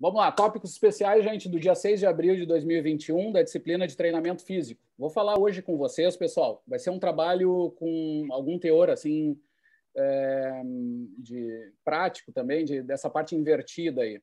Vamos lá, tópicos especiais, gente, do dia 6 de abril de 2021, da disciplina de treinamento físico. Vou falar hoje com vocês, pessoal. Vai ser um trabalho com algum teor, assim, é, de prático também, de, dessa parte invertida aí.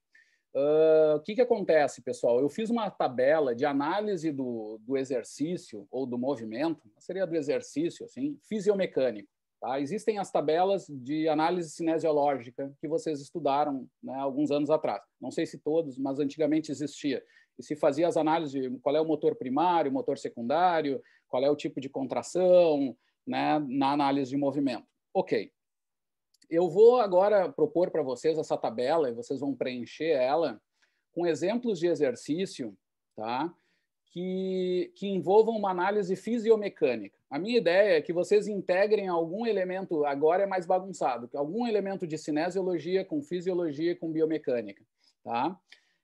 Uh, o que, que acontece, pessoal? Eu fiz uma tabela de análise do, do exercício ou do movimento, seria do exercício, assim, fisiomecânico. Tá? Existem as tabelas de análise cinesiológica que vocês estudaram né, alguns anos atrás. Não sei se todos, mas antigamente existia. E se fazia as análises de qual é o motor primário, motor secundário, qual é o tipo de contração, né, na análise de movimento. Ok. Eu vou agora propor para vocês essa tabela e vocês vão preencher ela com exemplos de exercício, tá? Que, que envolvam uma análise fisiomecânica. A minha ideia é que vocês integrem algum elemento, agora é mais bagunçado, algum elemento de cinesiologia com fisiologia com biomecânica. Tá?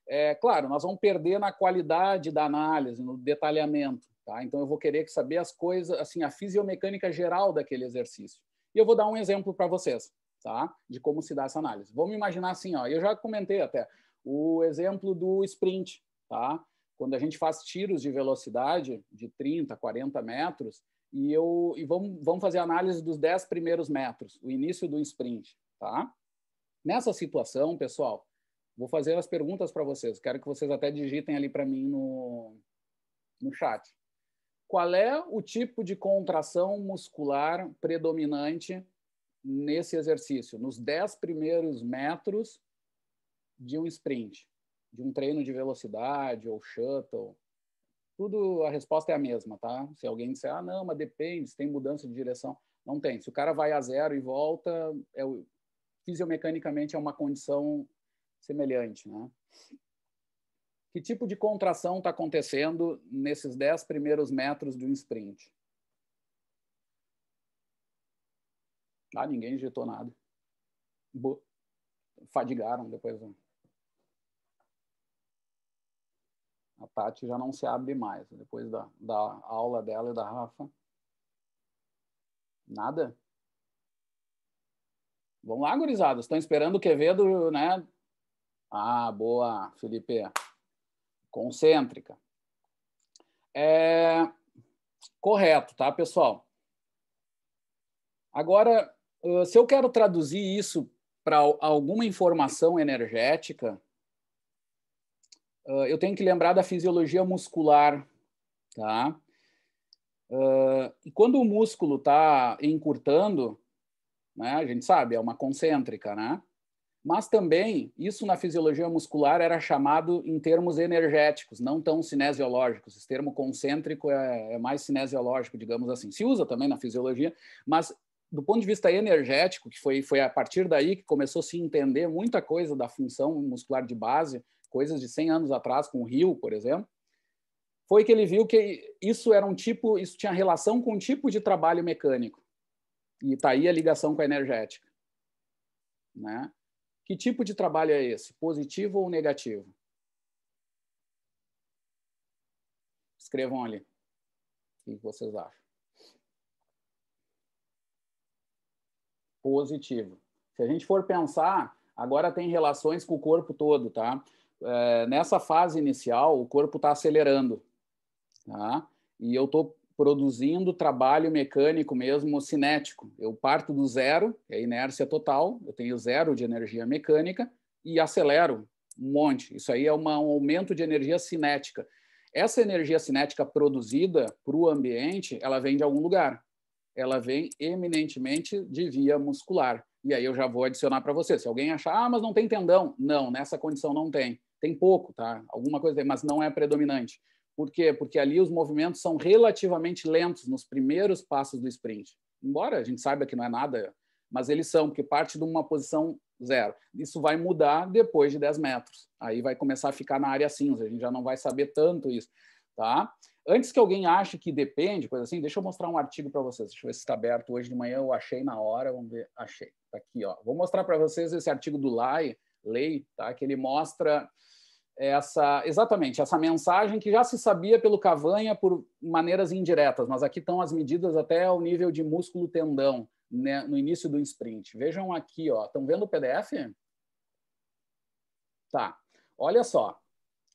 É, claro, nós vamos perder na qualidade da análise, no detalhamento. Tá? Então, eu vou querer saber as coisas, assim, a fisiomecânica geral daquele exercício. E eu vou dar um exemplo para vocês, tá? De como se dá essa análise. Vamos imaginar assim, ó, eu já comentei até, o exemplo do sprint, tá? Quando a gente faz tiros de velocidade de 30, 40 metros, e eu e vamos, vamos fazer a análise dos 10 primeiros metros, o início do sprint, tá? Nessa situação, pessoal, vou fazer as perguntas para vocês. Quero que vocês até digitem ali para mim no, no chat. Qual é o tipo de contração muscular predominante nesse exercício, nos 10 primeiros metros de um sprint, de um treino de velocidade ou shuttle, tudo a resposta é a mesma, tá? Se alguém disser, ah, não, mas depende, se tem mudança de direção, não tem. Se o cara vai a zero e volta, é, fisiomecanicamente é uma condição semelhante, né? Que tipo de contração está acontecendo nesses 10 primeiros metros de um sprint? Ah, ninguém injetou nada. Bo Fadigaram depois. Né? A Tati já não se abre mais. Depois da, da aula dela e da Rafa. Nada? Vamos lá, gurizada. Estão esperando o Quevedo, né? Ah, boa, Felipe. Concêntrica. É... Correto, tá, pessoal? Agora, se eu quero traduzir isso para alguma informação energética, Uh, eu tenho que lembrar da fisiologia muscular, tá? Uh, e quando o músculo está encurtando, né, a gente sabe, é uma concêntrica, né? Mas também, isso na fisiologia muscular era chamado em termos energéticos, não tão cinesiológicos. Esse termo concêntrico é, é mais cinesiológico, digamos assim. Se usa também na fisiologia, mas do ponto de vista energético, que foi, foi a partir daí que começou a se entender muita coisa da função muscular de base, coisas de 100 anos atrás, com o rio, por exemplo, foi que ele viu que isso era um tipo, isso tinha relação com um tipo de trabalho mecânico. E está aí a ligação com a energética. Né? Que tipo de trabalho é esse? Positivo ou negativo? Escrevam ali. O que vocês acham? Positivo. Se a gente for pensar, agora tem relações com o corpo todo, tá? é, nessa fase inicial, o corpo está acelerando. Tá? E eu estou produzindo trabalho mecânico mesmo, cinético. Eu parto do zero, é inércia total, eu tenho zero de energia mecânica e acelero um monte. Isso aí é uma, um aumento de energia cinética. Essa energia cinética produzida para o ambiente, ela vem de algum lugar. Ela vem eminentemente de via muscular. E aí eu já vou adicionar para você. Se alguém achar, ah, mas não tem tendão. Não, nessa condição não tem. Tem pouco, tá? Alguma coisa, mas não é predominante. Por quê? Porque ali os movimentos são relativamente lentos nos primeiros passos do sprint. Embora a gente saiba que não é nada, mas eles são, porque parte de uma posição zero. Isso vai mudar depois de 10 metros. Aí vai começar a ficar na área cinza, a gente já não vai saber tanto isso, tá? Antes que alguém ache que depende, coisa assim, deixa eu mostrar um artigo para vocês. Deixa eu ver se está aberto hoje de manhã, eu achei na hora, vamos ver, achei. Está aqui, ó. Vou mostrar para vocês esse artigo do Lai, Lei, tá? Que ele mostra essa exatamente essa mensagem que já se sabia pelo Cavanha por maneiras indiretas, mas aqui estão as medidas até o nível de músculo tendão né, no início do sprint. Vejam aqui, ó, estão vendo o PDF? Tá. Olha só.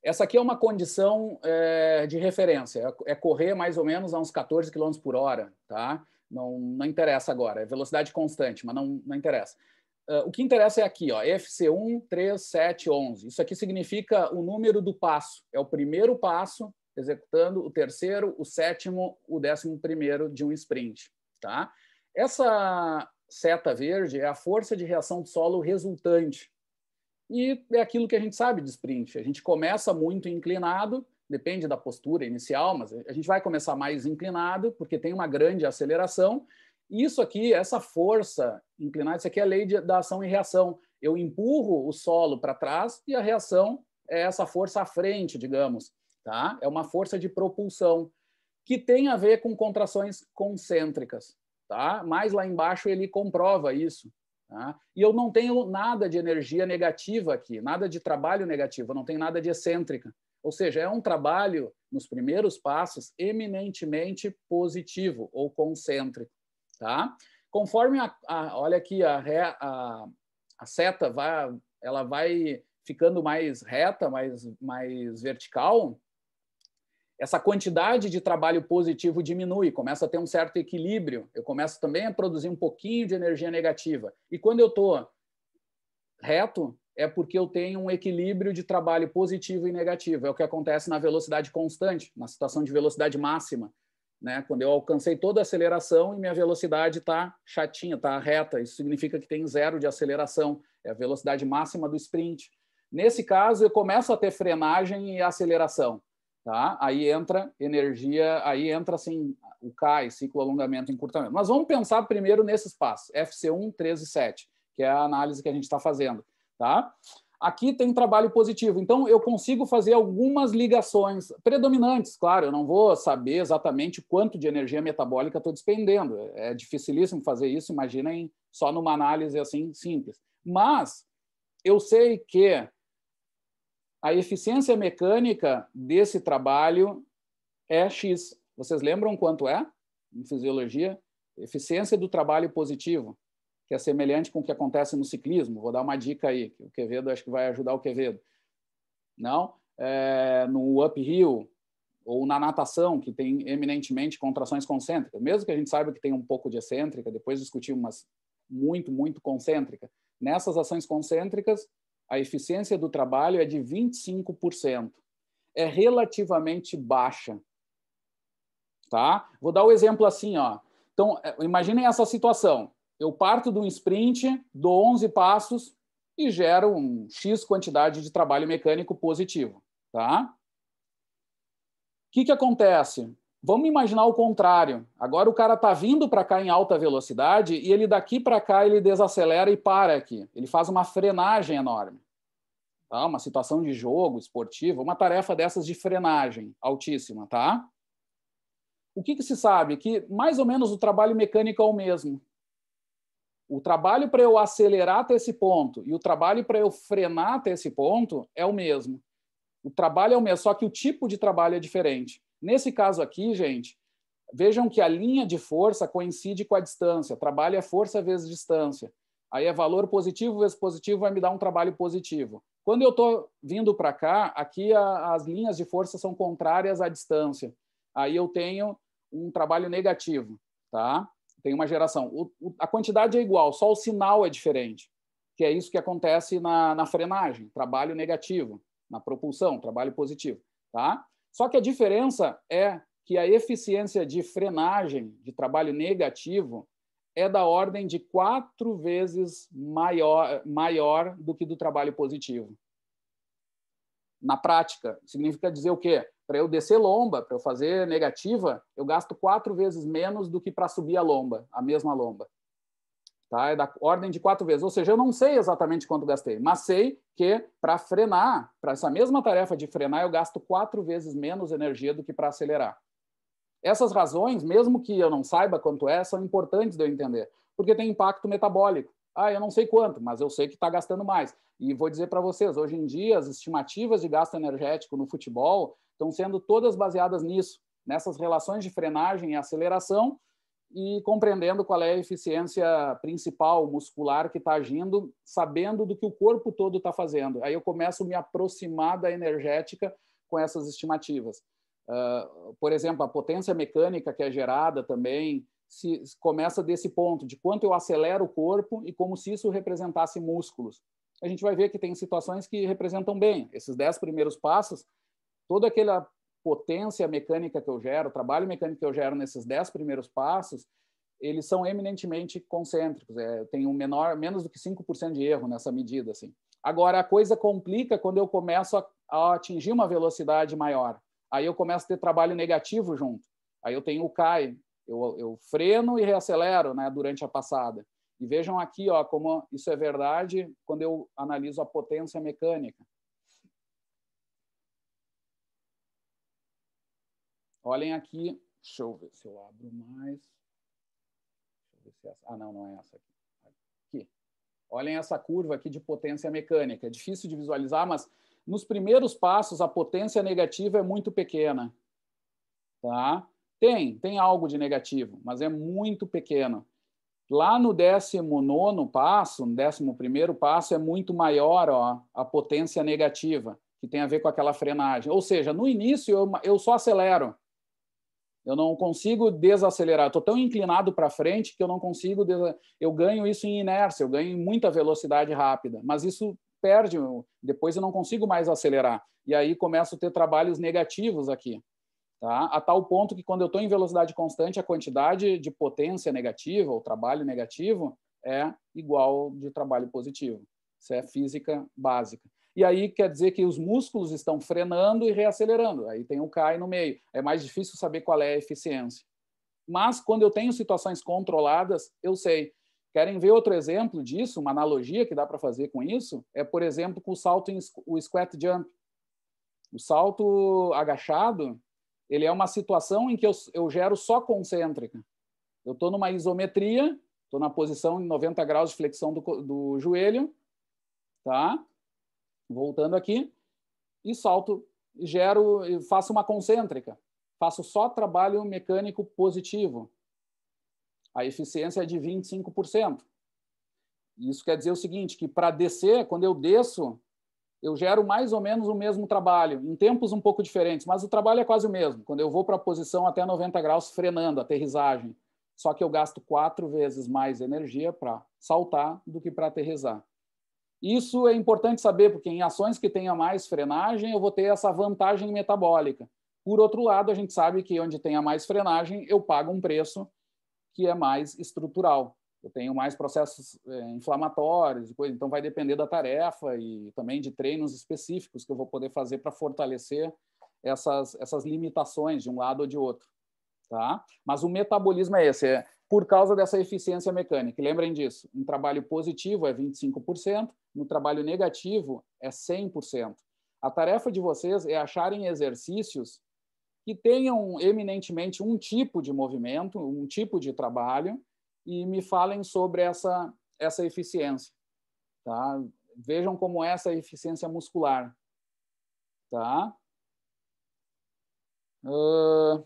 Essa aqui é uma condição é, de referência, é correr mais ou menos a uns 14 km por hora, tá? Não, não interessa agora, é velocidade constante, mas não, não interessa. Ah, o que interessa é aqui, ó, FC1, 3, 7, 11. Isso aqui significa o número do passo. É o primeiro passo executando, o terceiro, o sétimo, o décimo primeiro de um sprint. Tá? Essa seta verde é a força de reação de solo resultante. E é aquilo que a gente sabe de sprint. A gente começa muito inclinado, depende da postura inicial, mas a gente vai começar mais inclinado, porque tem uma grande aceleração, isso aqui, essa força inclinada, isso aqui é a lei de, da ação e reação. Eu empurro o solo para trás e a reação é essa força à frente, digamos. Tá? É uma força de propulsão que tem a ver com contrações concêntricas. Tá? Mais lá embaixo ele comprova isso. Tá? E eu não tenho nada de energia negativa aqui, nada de trabalho negativo, não tenho nada de excêntrica. Ou seja, é um trabalho, nos primeiros passos, eminentemente positivo ou concêntrico. Tá? Conforme a, a olha aqui a, a, a seta vai, ela vai ficando mais reta, mais, mais vertical, essa quantidade de trabalho positivo diminui, começa a ter um certo equilíbrio. Eu começo também a produzir um pouquinho de energia negativa. E quando eu estou reto, é porque eu tenho um equilíbrio de trabalho positivo e negativo. É o que acontece na velocidade constante, na situação de velocidade máxima. Né? Quando eu alcancei toda a aceleração e minha velocidade está chatinha, está reta, isso significa que tem zero de aceleração, é a velocidade máxima do sprint. Nesse caso, eu começo a ter frenagem e aceleração. Tá? Aí entra energia, aí entra assim, o CAI, ciclo alongamento e encurtamento. Mas vamos pensar primeiro nesses passos, FC1, que é a análise que a gente está fazendo. Tá? aqui tem trabalho positivo. Então, eu consigo fazer algumas ligações predominantes, claro, eu não vou saber exatamente quanto de energia metabólica estou despendendo. É dificilíssimo fazer isso, imaginem só numa análise assim simples. Mas eu sei que a eficiência mecânica desse trabalho é X. Vocês lembram quanto é em fisiologia? Eficiência do trabalho positivo que é semelhante com o que acontece no ciclismo. Vou dar uma dica aí, que o Quevedo acho que vai ajudar o Quevedo. Não? É, no uphill ou na natação, que tem eminentemente contrações concêntricas, mesmo que a gente saiba que tem um pouco de excêntrica, depois discutimos, mas muito, muito concêntrica. Nessas ações concêntricas, a eficiência do trabalho é de 25%. É relativamente baixa. Tá? Vou dar o um exemplo assim, ó. Então, é, imaginem essa situação. Eu parto de um sprint, dou 11 passos e gero um X quantidade de trabalho mecânico positivo. Tá? O que, que acontece? Vamos imaginar o contrário. Agora o cara está vindo para cá em alta velocidade e ele daqui para cá ele desacelera e para aqui. Ele faz uma frenagem enorme. Tá? Uma situação de jogo esportivo, uma tarefa dessas de frenagem altíssima, tá? O que, que se sabe? Que mais ou menos o trabalho mecânico é o mesmo. O trabalho para eu acelerar até esse ponto e o trabalho para eu frenar até esse ponto é o mesmo. O trabalho é o mesmo, só que o tipo de trabalho é diferente. Nesse caso aqui, gente, vejam que a linha de força coincide com a distância. Trabalho é força vezes distância. Aí é valor positivo vezes positivo vai me dar um trabalho positivo. Quando eu estou vindo para cá, aqui a, as linhas de força são contrárias à distância. Aí eu tenho um trabalho negativo, tá? tem uma geração. O, o, a quantidade é igual, só o sinal é diferente, que é isso que acontece na, na frenagem, trabalho negativo, na propulsão, trabalho positivo. Tá? Só que a diferença é que a eficiência de frenagem, de trabalho negativo, é da ordem de quatro vezes maior, maior do que do trabalho positivo. Na prática, significa dizer o quê? Para eu descer lomba, para eu fazer negativa, eu gasto quatro vezes menos do que para subir a lomba, a mesma lomba. Tá? É da ordem de quatro vezes. Ou seja, eu não sei exatamente quanto gastei, mas sei que para frenar, para essa mesma tarefa de frenar, eu gasto quatro vezes menos energia do que para acelerar. Essas razões, mesmo que eu não saiba quanto é, são importantes de eu entender, porque tem impacto metabólico. Ah, eu não sei quanto, mas eu sei que está gastando mais. E vou dizer para vocês, hoje em dia, as estimativas de gasto energético no futebol estão sendo todas baseadas nisso, nessas relações de frenagem e aceleração e compreendendo qual é a eficiência principal muscular que está agindo, sabendo do que o corpo todo está fazendo. Aí eu começo a me aproximar da energética com essas estimativas. Uh, por exemplo, a potência mecânica que é gerada também se, começa desse ponto, de quanto eu acelero o corpo e como se isso representasse músculos. A gente vai ver que tem situações que representam bem. Esses dez primeiros passos toda aquela potência mecânica que eu gero, o trabalho mecânico que eu gero nesses dez primeiros passos, eles são eminentemente concêntricos. É, tem um menor, menos do que 5% de erro nessa medida. Assim. Agora, a coisa complica quando eu começo a, a, atingir uma velocidade maior. Aí eu começo a ter trabalho negativo junto. Aí eu tenho o CAI, eu, eu freno e reacelero né, durante a passada. E vejam aqui ó, como isso é verdade quando eu analiso a potência mecânica. Olhem aqui, deixa eu ver se eu abro mais. Deixa eu ver se é essa. Ah, não, não é essa aqui. aqui. Olhem essa curva aqui de potência mecânica. É difícil de visualizar, mas nos primeiros passos a potência negativa é muito pequena. Tá? Tem, tem algo de negativo, mas é muito pequeno. Lá no 19 passo, no 11 passo, é muito maior ó, a potência negativa, que tem a ver com aquela frenagem. Ou seja, no início eu, eu só acelero. Eu não consigo desacelerar. Estou tão inclinado para frente que eu não consigo. Eu ganho isso em inércia, eu ganho muita velocidade rápida, mas isso perde. Depois eu não consigo mais acelerar. E aí começo a ter trabalhos negativos aqui. Tá? A tal ponto que quando eu estou em velocidade constante, a quantidade de potência negativa, ou trabalho negativo, é igual de trabalho positivo. Isso é física básica e aí quer dizer que os músculos estão frenando e reacelerando. Aí tem um CAI no meio. É mais difícil saber qual é a eficiência. Mas quando eu tenho situações controladas, eu sei. Querem ver outro exemplo disso, uma analogia que dá para fazer com isso? É, por exemplo, com o salto, em, o squat jump. O salto agachado, ele é uma situação em que eu, eu gero só concêntrica. Eu estou numa isometria, estou na posição de 90 graus de flexão do, do joelho, tá? voltando aqui, e salto, gero, faço uma concêntrica, faço só trabalho mecânico positivo. A eficiência é de 25%. Isso quer dizer o seguinte, que para descer, quando eu desço, eu gero mais ou menos o mesmo trabalho, em tempos um pouco diferentes, mas o trabalho é quase o mesmo. Quando eu vou para a posição até 90 graus frenando, aterrissagem, só que eu gasto quatro vezes mais energia para saltar do que para aterrissar. Isso é importante saber, porque em ações que tenha mais frenagem, eu vou ter essa vantagem metabólica. Por outro lado, a gente sabe que onde tenha mais frenagem, eu pago um preço que é mais estrutural. Eu tenho mais processos é, inflamatórios, coisa, então vai depender da tarefa e também de treinos específicos que eu vou poder fazer para fortalecer essas, essas limitações de um lado ou de outro. Tá? Mas o metabolismo é esse, é por causa dessa eficiência mecânica. Lembrem disso, um trabalho positivo é 25%, no trabalho negativo é 100%. A tarefa de vocês é acharem exercícios que tenham eminentemente um tipo de movimento, um tipo de trabalho, e me falem sobre essa, essa eficiência. Tá? Vejam como é essa eficiência muscular. Tá? Uh...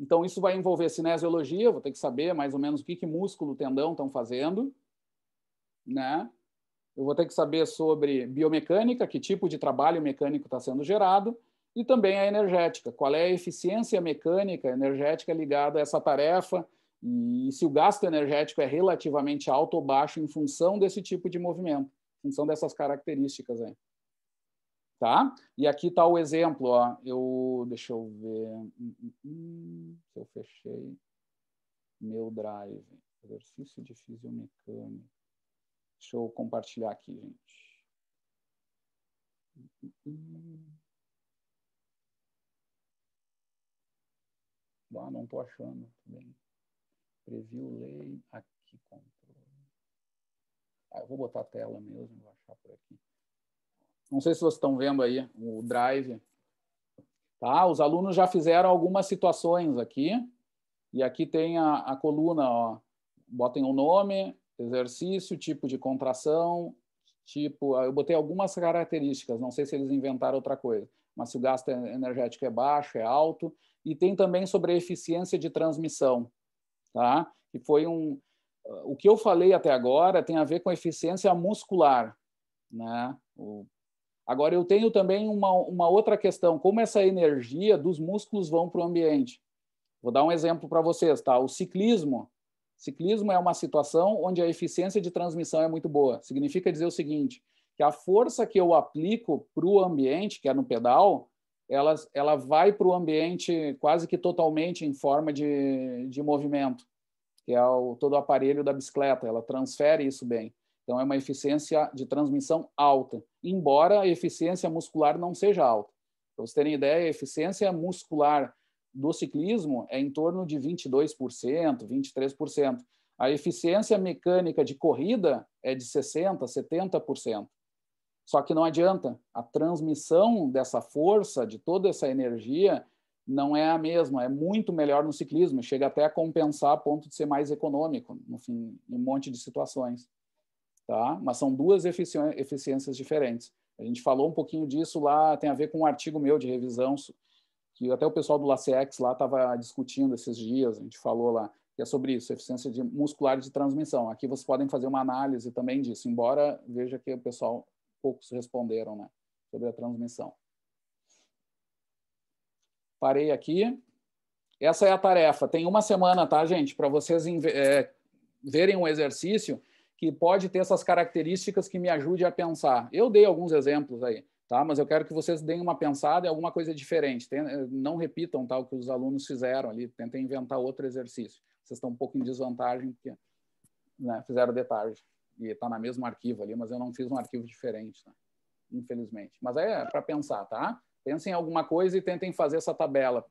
Então, isso vai envolver cinesiologia, vou ter que saber mais ou menos o que, que músculo, tendão estão fazendo né? Eu vou ter que saber sobre biomecânica, que tipo de trabalho mecânico está sendo gerado, e também a energética, qual é a eficiência mecânica energética ligada a essa tarefa e se o gasto energético é relativamente alto ou baixo em função desse tipo de movimento, em função dessas características aí. Tá? E aqui está o exemplo, ó. Eu, deixa eu ver, hum, hum, hum. Se eu fechei meu drive, exercício de fisiomecânica. Deixa eu compartilhar aqui, gente. Ah, não estou achando. Tá bem. Preview, lei, aqui, controle. Ah, eu vou botar a tela mesmo, vou achar por aqui. Não sei se vocês estão vendo aí o Drive. Tá? Os alunos já fizeram algumas situações aqui. E aqui tem a, a coluna, ó. Botem o nome, exercício, tipo de contração, tipo. Ah, eu botei algumas características, não sei se eles inventaram outra coisa, mas se o gasto energético é baixo, é alto. E tem também sobre a eficiência de transmissão, tá? Que foi um. O que eu falei até agora tem a ver com eficiência muscular, né? O, Agora, eu tenho também uma, uma outra questão: como essa energia dos músculos vão para o ambiente? Vou dar um exemplo para vocês, tá? O ciclismo Ciclismo é uma situação onde a eficiência de transmissão é muito boa. Significa dizer o seguinte, que a força que eu aplico para o ambiente, que é no pedal, ela, ela vai para o ambiente quase que totalmente em forma de, de movimento, que é o, todo o aparelho da bicicleta, ela transfere isso bem. Então, é uma eficiência de transmissão alta, embora a eficiência muscular não seja alta. Para vocês terem ideia, a eficiência muscular do ciclismo é em torno de 22%, 23%. A eficiência mecânica de corrida é de 60%, 70%. Só que não adianta, a transmissão dessa força, de toda essa energia, não é a mesma, é muito melhor no ciclismo, chega até a compensar a ponto de ser mais econômico, no fim, em um monte de situações. Tá? Mas são duas eficiências diferentes. A gente falou um pouquinho disso lá, tem a ver com um artigo meu de revisão que até o pessoal do LACEX lá estava discutindo esses dias, a gente falou lá, que é sobre isso, eficiência de muscular de transmissão. Aqui vocês podem fazer uma análise também disso, embora veja que o pessoal poucos responderam, né, sobre a transmissão. Parei aqui. Essa é a tarefa. Tem uma semana, tá, gente, para vocês é, verem um exercício que pode ter essas características que me ajude a pensar. Eu dei alguns exemplos aí tá? Mas eu quero que vocês deem uma pensada em alguma coisa diferente. Eh, não repitam tal tá, que os alunos fizeram ali, tentem inventar outro exercício. Vocês estão um pouco em desvantagem porque né, fizeram de tarde e está na mesma arquivo ali, mas eu não fiz um arquivo diferente, né? infelizmente. Mas é para pensar, tá? Pensem em alguma coisa e tentem fazer essa tabela.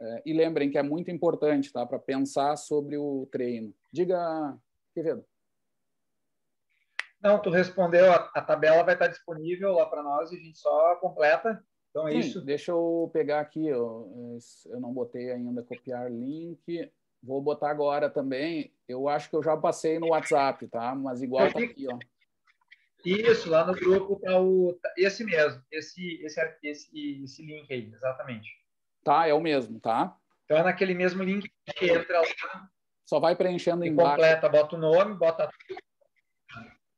É, e lembrem que é muito importante, tá? Para pensar sobre o treino. Diga, Quevedo. Não, tu respondeu, a, a tabela vai estar disponível lá para nós e a gente só completa. Então é Sim, isso. Deixa eu pegar aqui, eu, eu não botei ainda copiar link. Vou botar agora também. Eu acho que eu já passei no WhatsApp, tá? Mas igual tá aqui, ó. Isso, lá no grupo tá o tá, esse mesmo, esse esse esse, esse link aí, exatamente. Tá, é o mesmo, tá? Então é naquele mesmo link que entra lá. Só vai preenchendo embaixo. Completa, bota o nome, bota tudo.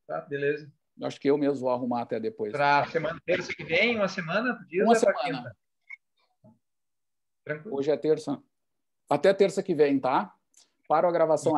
Tá, beleza. Acho que eu mesmo vou arrumar até depois. Para semana terça que vem, uma semana? Dias uma é semana. Hoje é terça. Até terça que vem, tá? Paro a gravação.